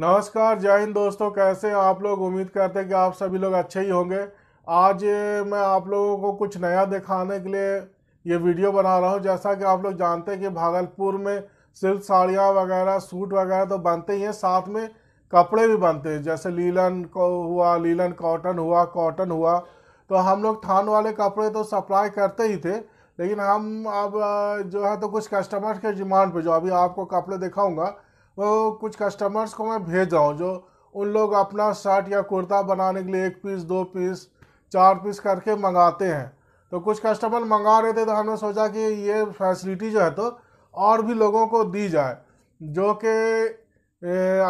नमस्कार जय हिंद दोस्तों कैसे आप लोग उम्मीद करते हैं कि आप सभी लोग अच्छे ही होंगे आज मैं आप लोगों को कुछ नया दिखाने के लिए ये वीडियो बना रहा हूँ जैसा कि आप लोग जानते हैं कि भागलपुर में सिल्क साड़ियाँ वगैरह सूट वगैरह तो बनते ही हैं साथ में कपड़े भी बनते हैं जैसे लीलन को हुआ लीलन कॉटन हुआ कॉटन हुआ तो हम लोग थान वाले कपड़े तो सप्लाई करते ही थे लेकिन हम अब जो है तो कुछ कस्टमर के डिमांड पे जो अभी आपको कपड़े दिखाऊंगा तो कुछ कस्टमर्स को मैं भेज रहा हूँ जो उन लोग अपना शर्ट या कुर्ता बनाने के लिए एक पीस दो पीस चार पीस करके मंगाते हैं तो कुछ कस्टमर मंगा रहे थे तो हमने सोचा कि ये फैसिलिटी जो है तो और भी लोगों को दी जाए जो कि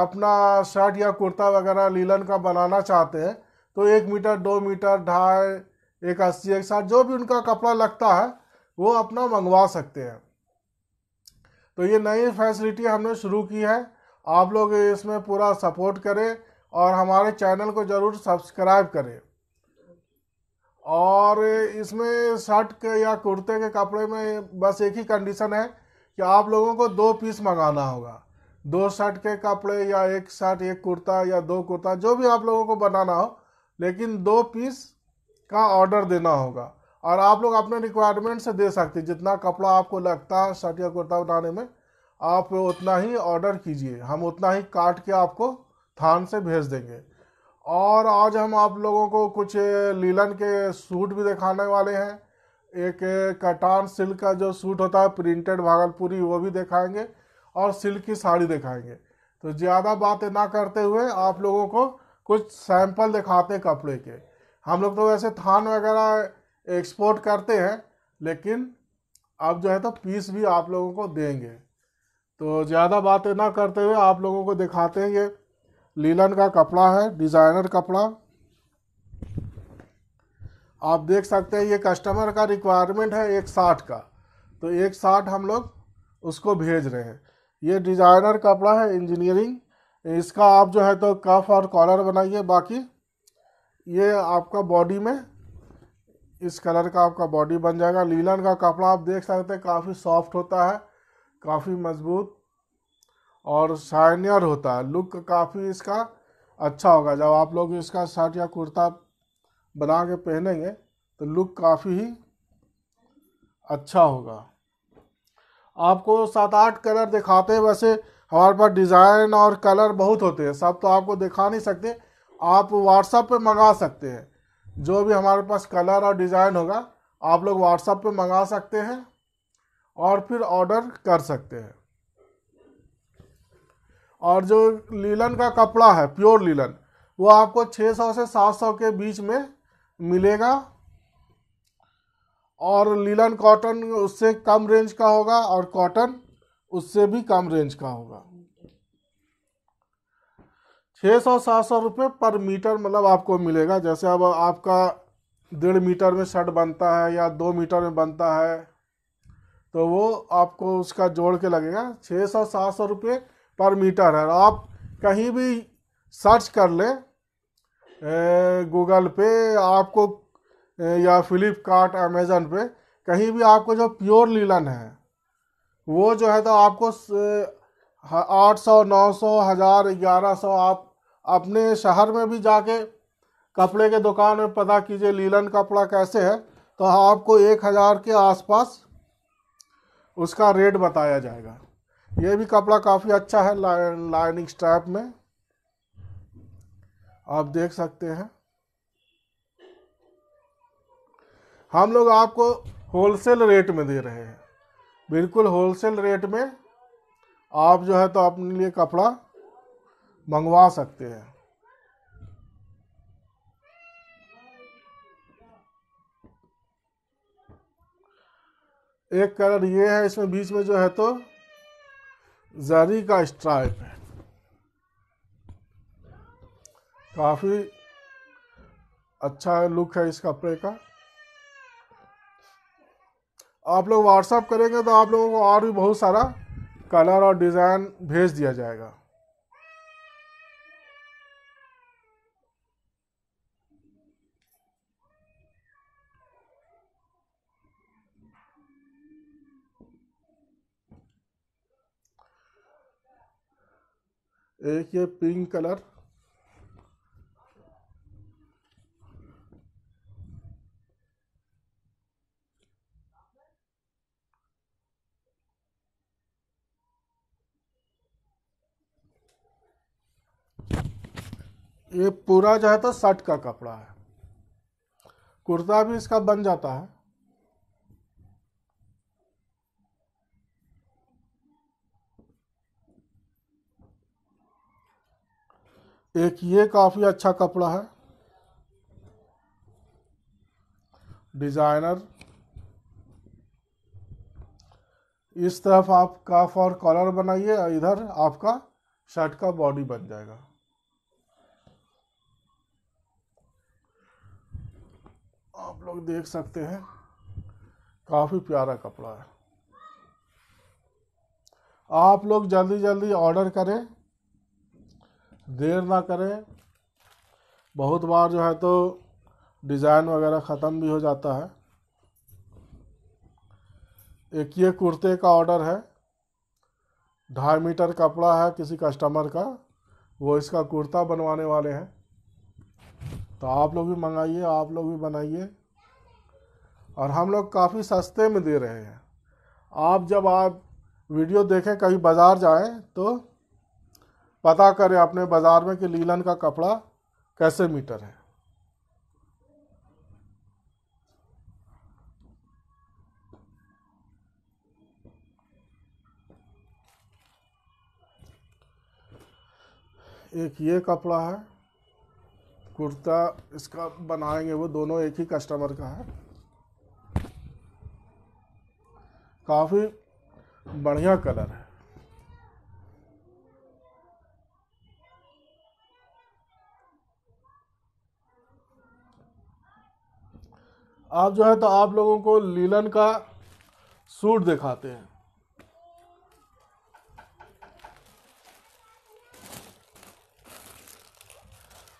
अपना शर्ट या कुर्ता वगैरह लीलन का बनाना चाहते हैं तो एक मीटर दो मीटर ढाई एक अस्सी एक साठ जो भी उनका कपड़ा लगता है वो अपना मंगवा सकते हैं तो ये नई फैसिलिटी हमने शुरू की है आप लोग इसमें पूरा सपोर्ट करें और हमारे चैनल को ज़रूर सब्सक्राइब करें और इसमें शर्ट के या कुर्ते के कपड़े में बस एक ही कंडीशन है कि आप लोगों को दो पीस मंगाना होगा दो शर्ट के कपड़े या एक शर्ट एक कुर्ता या दो कुर्ता जो भी आप लोगों को बनाना हो लेकिन दो पीस का ऑर्डर देना होगा और आप लोग अपने रिक्वायरमेंट से दे सकते जितना कपड़ा आपको लगता है शर्ट या कुर्ता बनाने में आप उतना ही ऑर्डर कीजिए हम उतना ही काट के आपको थान से भेज देंगे और आज हम आप लोगों को कुछ लीलन के सूट भी दिखाने वाले हैं एक कटान सिल्क का जो सूट होता है प्रिंटेड भागलपुरी वो भी दिखाएंगे और सिल्क की साड़ी दिखाएंगे तो ज़्यादा बातें ना करते हुए आप लोगों को कुछ सैंपल दिखाते कपड़े के हम लोग तो वैसे थान वगैरह एक्सपोर्ट करते हैं लेकिन अब जो है तो पीस भी आप लोगों को देंगे तो ज़्यादा बातें ना करते हुए आप लोगों को दिखाते हैं ये लीलन का कपड़ा है डिज़ाइनर कपड़ा आप देख सकते हैं ये कस्टमर का रिक्वायरमेंट है एक साठ का तो एक साठ हम लोग उसको भेज रहे हैं ये डिज़ाइनर कपड़ा है इंजीनियरिंग इसका आप जो है तो कफ और कॉलर बनाइए बाकी ये आपका बॉडी में इस कलर का आपका बॉडी बन जाएगा लीलन का कपड़ा आप देख सकते हैं काफ़ी सॉफ्ट होता है काफ़ी मजबूत और शाइनियर होता है लुक काफ़ी इसका अच्छा होगा जब आप लोग इसका शर्ट या कुर्ता बना के पहनेंगे तो लुक काफ़ी ही अच्छा होगा आपको सात आठ कलर दिखाते हैं वैसे हमारे पास डिज़ाइन और कलर बहुत होते हैं सब तो आपको दिखा नहीं सकते आप व्हाट्सएप पे मंगा सकते हैं जो भी हमारे पास कलर और डिज़ाइन होगा आप लोग व्हाट्सएप पे मंगा सकते हैं और फिर ऑर्डर कर सकते हैं और जो लीलन का कपड़ा है प्योर लीलन वो आपको 600 से 700 के बीच में मिलेगा और लीलन कॉटन उससे कम रेंज का होगा और कॉटन उससे भी कम रेंज का होगा छः सौ सात सौ रुपये पर मीटर मतलब आपको मिलेगा जैसे अब आपका डेढ़ मीटर में शर्ट बनता है या दो मीटर में बनता है तो वो आपको उसका जोड़ के लगेगा छः सौ सात सौ रुपये पर मीटर है आप कहीं भी सर्च कर ले गूगल पे आपको या फ्लिपकार्ट अमेज़न पे कहीं भी आपको जो प्योर लीलन है वो जो है तो आपको आठ सौ नौ सौ हज़ार ग्यारह सौ आप अपने शहर में भी जाके कपड़े के दुकान में पता कीजिए लीलन कपड़ा कैसे है तो आपको एक हज़ार के आसपास उसका रेट बताया जाएगा ये भी कपड़ा काफ़ी अच्छा है लाइनिंग स्ट्रैप में आप देख सकते हैं हम लोग आपको होलसेल रेट में दे रहे हैं बिल्कुल होलसेल रेट में आप जो है तो अपने लिए कपड़ा मंगवा सकते हैं एक कलर ये है इसमें बीच में जो है तो जरी का स्ट्राइप है काफ़ी अच्छा लुक है इस कपड़े का आप लोग व्हाट्सएप करेंगे तो आप लोगों को और भी बहुत सारा कलर और डिज़ाइन भेज दिया जाएगा एक ये पिंक कलर ये पूरा जो है तो शर्ट का कपड़ा है कुर्ता भी इसका बन जाता है एक ये काफ़ी अच्छा कपड़ा है डिज़ाइनर इस तरफ आप काफ और कॉलर बनाइए और इधर आपका शर्ट का बॉडी बन जाएगा आप लोग देख सकते हैं काफ़ी प्यारा कपड़ा है आप लोग जल्दी जल्दी ऑर्डर करें देर ना करें बहुत बार जो है तो डिज़ाइन वगैरह ख़त्म भी हो जाता है एक ये कुर्ते का ऑर्डर है ढाई मीटर कपड़ा है किसी कस्टमर का वो इसका कुर्ता बनवाने वाले हैं तो आप लोग भी मंगाइए आप लोग भी बनाइए और हम लोग काफ़ी सस्ते में दे रहे हैं आप जब आप वीडियो देखें कहीं बाज़ार जाएं तो पता करें अपने बाज़ार में कि लीलन का कपड़ा कैसे मीटर है एक ये कपड़ा है कुर्ता इसका बनाएंगे वो दोनों एक ही कस्टमर का है काफ़ी बढ़िया कलर है आप जो है तो आप लोगों को लीलन का सूट दिखाते हैं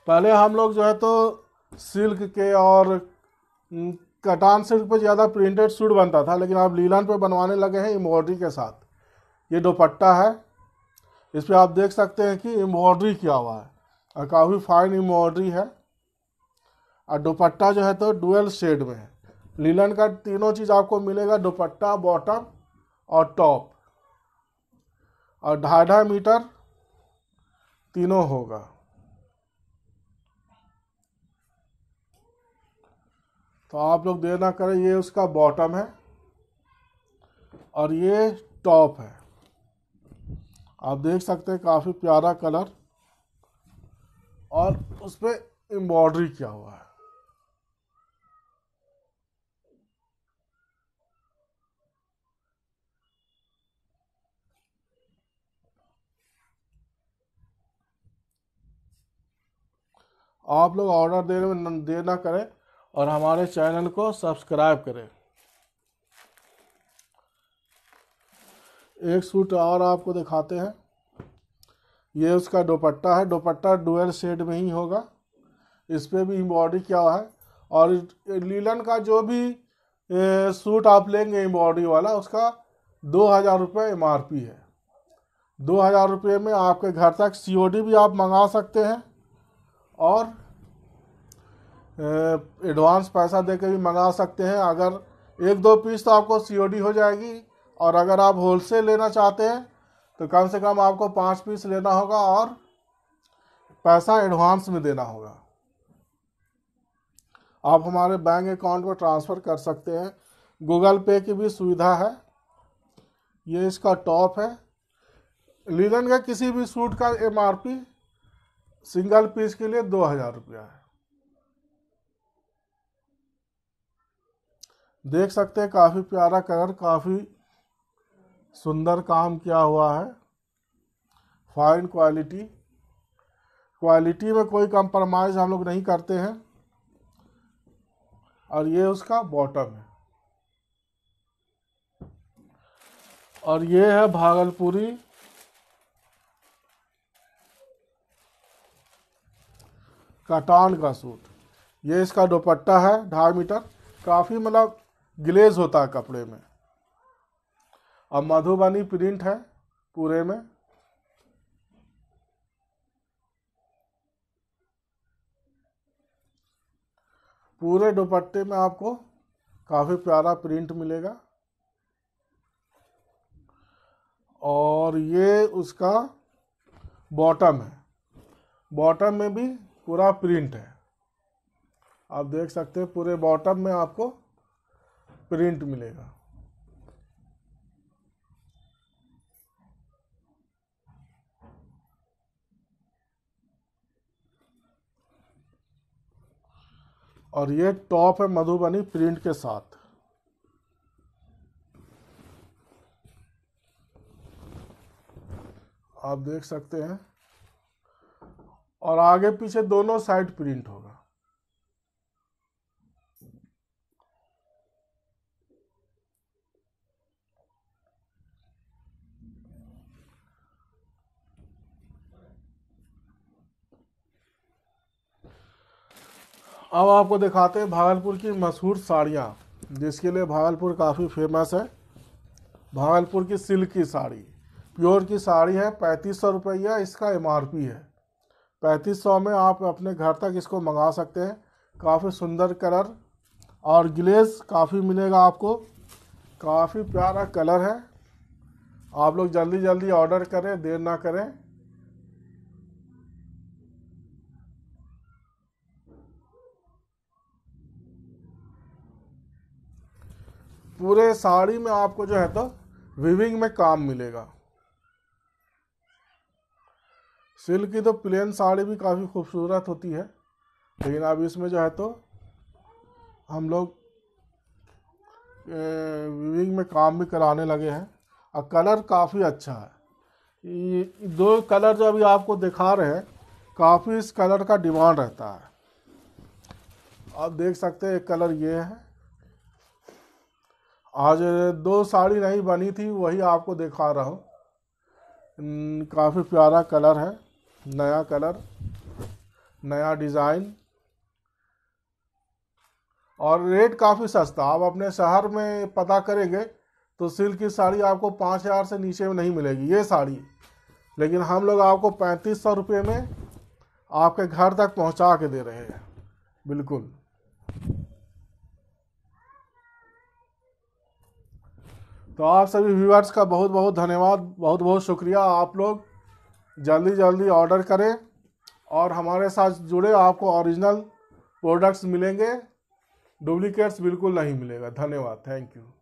पहले हम लोग जो है तो सिल्क के और कटान सिल्क पर ज़्यादा प्रिंटेड सूट बनता था लेकिन आप लीलन पर बनवाने लगे हैं एम्ब्रॉयडरी के साथ ये दुपट्टा है इस पर आप देख सकते हैं कि एम्ब्रॉयडरी किया हुआ है और काफ़ी फाइन एम्ब्रॉयडरी है और दुपट्टा जो है तो डुअल शेड में है लीलन का तीनों चीज़ आपको मिलेगा दुपट्टा बॉटम और टॉप और ढाई ढाई मीटर तीनों होगा तो आप लोग देना करें ये उसका बॉटम है और ये टॉप है आप देख सकते हैं काफ़ी प्यारा कलर और उस पर एम्ब्रॉयडरी किया हुआ है आप लोग ऑर्डर देने में देर ना करें और हमारे चैनल को सब्सक्राइब करें एक सूट और आपको दिखाते हैं ये उसका दोपट्टा है दोपट्टा डुअल शेड में ही होगा इस पर भी एम्ब्रॉयडरी क्या है और लीलन का जो भी ए, सूट आप लेंगे एम्ब्रॉयडरी वाला उसका दो हज़ार रुपये एम है दो हज़ार रुपये में आपके घर तक सी भी आप मंगा सकते हैं और एडवांस पैसा दे भी मंगा सकते हैं अगर एक दो पीस तो आपको सी हो जाएगी और अगर आप होल सेल लेना चाहते हैं तो कम से कम आपको पाँच पीस लेना होगा और पैसा एडवांस में देना होगा आप हमारे बैंक अकाउंट में ट्रांसफ़र कर सकते हैं गूगल पे की भी सुविधा है ये इसका टॉप है लीलन का किसी भी सूट का एमआरपी सिंगल पीस के लिए दो हजार रुपया है देख सकते हैं काफ़ी प्यारा कलर काफ़ी सुंदर काम किया हुआ है फाइन क्वालिटी क्वालिटी में कोई कंप्रोमाइज हम लोग नहीं करते हैं और ये उसका बॉटम है और ये है भागलपुरी कटान का सूट ये इसका दुपट्टा है ढाई मीटर काफ़ी मतलब ग्लेज होता है कपड़े में और मधुबनी प्रिंट है पूरे में पूरे दुपट्टे में आपको काफ़ी प्यारा प्रिंट मिलेगा और ये उसका बॉटम है बॉटम में भी पूरा प्रिंट है आप देख सकते हैं पूरे बॉटम में आपको प्रिंट मिलेगा और ये टॉप है मधुबनी प्रिंट के साथ आप देख सकते हैं और आगे पीछे दोनों साइड प्रिंट होगा अब आपको दिखाते हैं भागलपुर की मशहूर साड़ियाँ जिसके लिए भागलपुर काफ़ी फेमस है भागलपुर की सिल्क की साड़ी प्योर की साड़ी है पैंतीस सौ रुपया इसका एम है पैंतीस सौ में आप अपने घर तक इसको मंगा सकते हैं काफ़ी सुंदर कलर और ग्लेस काफ़ी मिलेगा आपको काफ़ी प्यारा कलर है आप लोग जल्दी जल्दी ऑर्डर करें देर ना करें पूरे साड़ी में आपको जो है तो विविंग में काम मिलेगा सिल्क की तो प्लेन साड़ी भी काफ़ी खूबसूरत होती है लेकिन अब इसमें जो है तो हम लोग विविंग में काम भी कराने लगे हैं और कलर काफ़ी अच्छा है ये दो कलर जो अभी आपको दिखा रहे हैं काफ़ी इस कलर का डिमांड रहता है आप देख सकते हैं एक कलर ये है आज दो साड़ी नहीं बनी थी वही आपको दिखा रहा हूँ काफ़ी प्यारा कलर है नया कलर नया डिज़ाइन और रेट काफ़ी सस्ता आप अपने शहर में पता करेंगे तो सिल्क की साड़ी आपको पाँच हज़ार से नीचे में नहीं मिलेगी ये साड़ी लेकिन हम लोग आपको पैंतीस सौ रुपये में आपके घर तक पहुंचा के दे रहे हैं बिल्कुल तो आप सभी व्यूअर्स का बहुत बहुत धन्यवाद बहुत बहुत शुक्रिया आप लोग जल्दी जल्दी ऑर्डर करें और हमारे साथ जुड़े आपको ओरिजिनल प्रोडक्ट्स मिलेंगे डुप्लीकेट्स बिल्कुल नहीं मिलेगा धन्यवाद थैंक यू